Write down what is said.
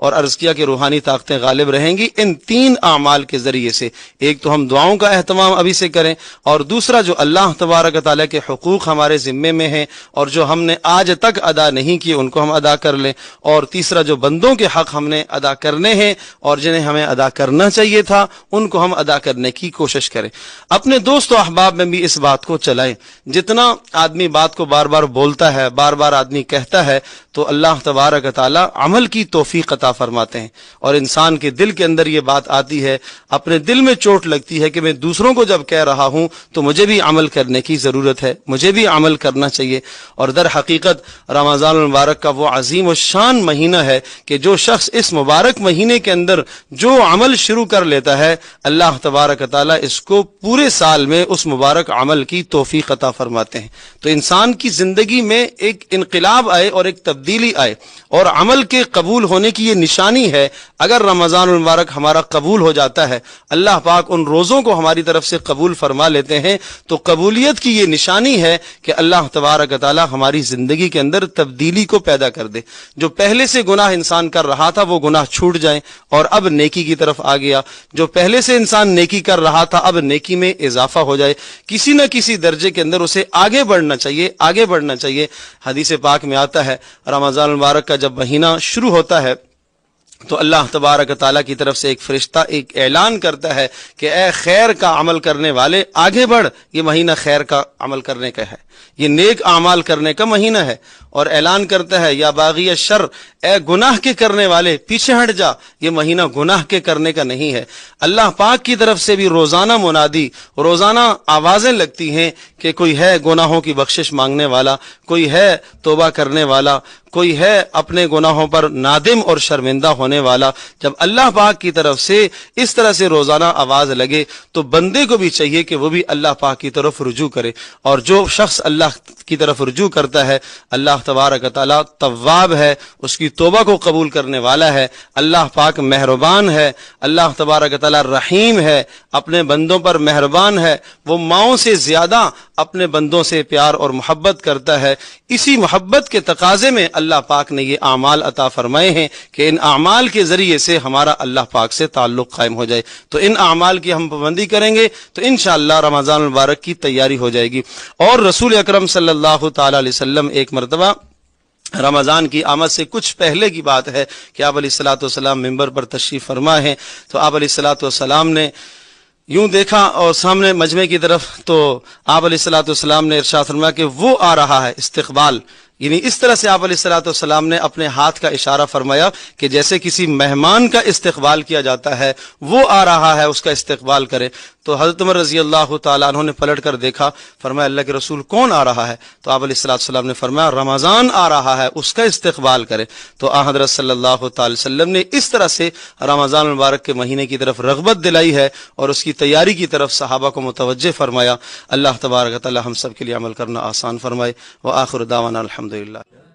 और अर्ज किया कि रूहानी ताकतें गालिब रहेंगी इन तीन अमाल के जरिए से एक तो हम दुआओं का अहतमाम अभी से करें और दूसरा जो अल्लाह तबारक ताल के हकूक हमारे ज़िम्मे में हैं और जो हमने आज तक अदा नहीं किए उनको हम अदा कर लें और तीसरा जो बंदों के हक हमने अदा करने हैं और जिन्हें हमें अदा करना चाहिए था उनको हम अदा करने की कोशिश करें अपने दोस्त अहबाब में भी इस बात को चलाएं जितना आदमी बात को बार बार बोलता है बार बार आदमी कहता है तो अल्लाह तबारक ताल अमल की तोफ़ी कता अता फरमाते हैं और इंसान के दिल के अंदर ये बात आती है अपने दिल में चोट लगती है कि मैं दूसरों को जब कह रहा हूं तो मुझे भी अमल करने की ज़रूरत है मुझे भी अमल करना चाहिए और दर हकीकत रमज़ान मुबारक का वो अजीम व शान महीना है कि जो शख्स इस मुबारक महीने के अंदर जो अमल शुरू कर लेता है अल्लाह तबारक ताली इसको पूरे साल में उस मुबारक अमल की तोफ़ी अता फरमाते हैं तो इंसान की ज़िंदगी में एक इनकलाब आए और एक तब्दीली आए और अमल के कबूल होने की ये निशानी है अगर रमज़ान मुबारक हमारा कबूल हो जाता है अल्लाह पाक उन रोज़ों को हमारी तरफ से कबूल फरमा लेते हैं तो कबूलियत की ये निशानी है कि अल्लाह तबारक ताली हमारी ज़िंदगी के अंदर तब्दीली को पैदा कर दे जो पहले से गुनाह इंसान कर रहा था वो गुनाह छूट जाए और अब नेकी की तरफ आ गया जो पहले से इंसान नेकी कर रहा था अब नेकी में इजाफा हो जाए किसी न किसी दर्जे के अंदर उसे आगे बढ़ना चाहिए आगे बढ़ना चाहिए हदीस पाक में आता है रमज़ान मुबारक का जब महीना शुरू होता है तो अल्लाह तबारक ताला की तरफ से एक फरिश्ता एक ऐलान करता है कि ए खैर का अमल करने वाले आगे बढ़ ये महीना खैर का अमल करने का है ये नेक अमाल करने का महीना है और ऐलान करता है या बागी शर ए गुनाह के करने वाले पीछे हट जा ये महीना गुनाह के करने का नहीं है अल्लाह पाक की तरफ से भी रोज़ाना मुनादी रोज़ाना आवाज़ें लगती हैं कि कोई है गुनाहों की बख्शिश मांगने वाला कोई है तोबा करने वाला कोई है अपने गुनाहों पर नादिम और शर्मिंदा होने वाला जब अल्लाह पाक की तरफ से इस तरह से रोजाना आवाज लगे तो बंदे को भी चाहिए कि वो भी अल्लाह पाक की तरफ रुजू करे और जो शख्स अल्लाह की तरफ रुजू करता है अल्लाह तबारक तला तवाब है उसकी तोबा को कबूल करने वाला है अल्लाह पाक मेहरबान है अल्लाह तबारक तला रहीम है अपने बंदों पर मेहरबान है वो माओ से ज्यादा अपने बंदों से प्यार और मोहब्बत करता है इसी मोहब्बत के तकाजे में अल्लाह पाक ने ये अमाल अता फरमाए हैं कि इन अमाल के ज़रिए से हमारा अल्लाह पाक से ताल्लुक़ कायम हो जाए तो इन अमाल की हम पाबंदी करेंगे तो इन शाह रमज़ान मुबारक की तैयारी हो जाएगी और रसूल अक्रम सल्लाम एक मरतबा रमज़ान की आमद से कुछ पहले की बात है कि आप सलाम मेंबर पर तशरीफ़ फरमा है तो आप सलाम ने यूं देखा और सामने मजमे की तरफ तो आप सलाम ने इर्शाद फरमा कि वो आ रहा है इस्तबाल यानी इस तरह से आप ने अपने हाथ का इशारा फरमाया कि जैसे किसी मेहमान का इस्तेबाल किया जाता है वो आ रहा है उसका इस्तेबाल करें तो हजरत उमर रजी अल्लाह तुमने पलट कर देखा फरमाया अल्लाह के रसूल कौन आ रहा है तो आप सलाम ने फरमाया रमज़ान आ रहा है उसका इस्तेबाल करें तो हजरत सल्लाम ने इस तरह से रमज़ान मुबारक के महीने की तरफ रगबत दिलाई है और उसकी तैयारी की तरफ सहाबा को मुतवजह फरमाया अल्लाह तबारक हम सब के लिए अमल करना आसान फरमाए व आखिर दावान la...